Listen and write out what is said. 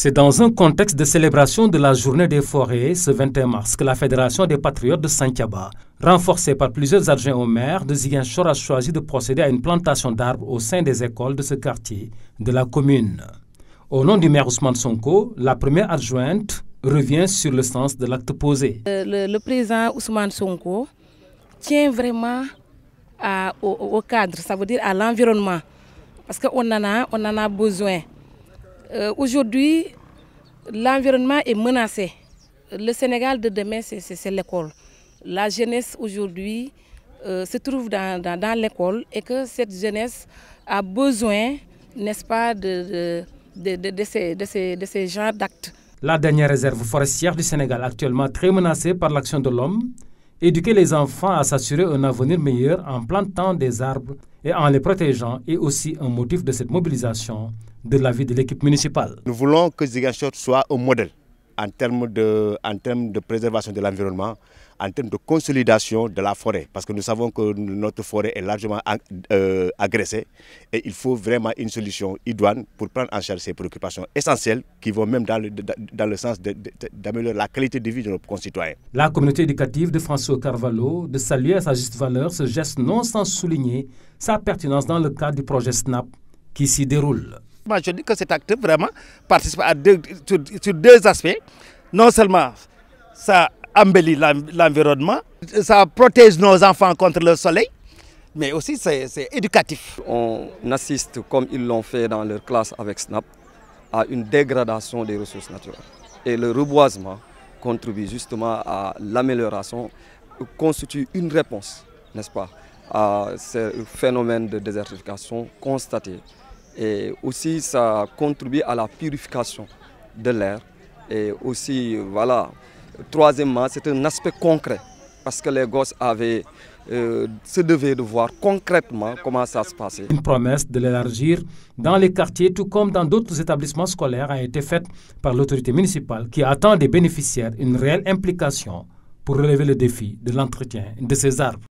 C'est dans un contexte de célébration de la journée des forêts ce 21 mars que la Fédération des patriotes de Sankiaba, renforcée par plusieurs adjoints au maire de Ziguinchor, a choisi de procéder à une plantation d'arbres au sein des écoles de ce quartier de la commune. Au nom du maire Ousmane Sonko, la première adjointe revient sur le sens de l'acte posé. Euh, le, président Ousmane Sonko tient vraiment au, cadre, ça veut dire à l'environnement, parce qu'on en, on en a besoin. Euh, aujourd'hui, l'environnement est menacé. Le Sénégal de demain, c'est l'école. La jeunesse aujourd'hui euh, se trouve dans, l'école et que cette jeunesse a besoin, n'est-ce pas, de, de, ces genres d'actes. La dernière réserve forestière du Sénégal, actuellement très menacée par l'action de l'homme, éduquer les enfants à s'assurer un avenir meilleur en plantant des arbres et en les protégeant est aussi un motif de cette mobilisation de la vie de l'équipe municipale. Nous voulons que Zigachot soit un modèle en termes de, en termes de préservation de l'environnement, en termes de consolidation de la forêt, parce que nous savons que notre forêt est largement euh, agressée et il faut vraiment une solution idoine pour prendre en charge ces préoccupations essentielles qui vont même dans le, dans le sens d'améliorer la qualité de vie de nos concitoyens. La communauté éducative de François Carvalho de saluer à sa juste valeur ce geste non sans souligner sa pertinence dans le cadre du projet SNAP qui s'y déroule je dis que cet acte vraiment participe à deux, deux aspects. Non seulement ça embellit l'environnement, ça protège nos enfants contre le soleil, mais aussi c'est éducatif. On assiste, comme ils l'ont fait dans leur classe avec SNAP, à une dégradation des ressources naturelles. Et le reboisement contribue justement à l'amélioration, constitue une réponse, n'est-ce pas, à ce phénomène de désertification constaté et aussi, ça contribue à la purification de l'air. Et aussi, voilà. Troisièmement, c'est un aspect concret. Parce que les gosses avaient, euh, se devaient de voir concrètement comment ça se passait. Une promesse de l'élargir dans les quartiers, tout comme dans d'autres établissements scolaires, a été faite par l'autorité municipale qui attend des bénéficiaires une réelle implication pour relever le défi de l'entretien de ces arbres.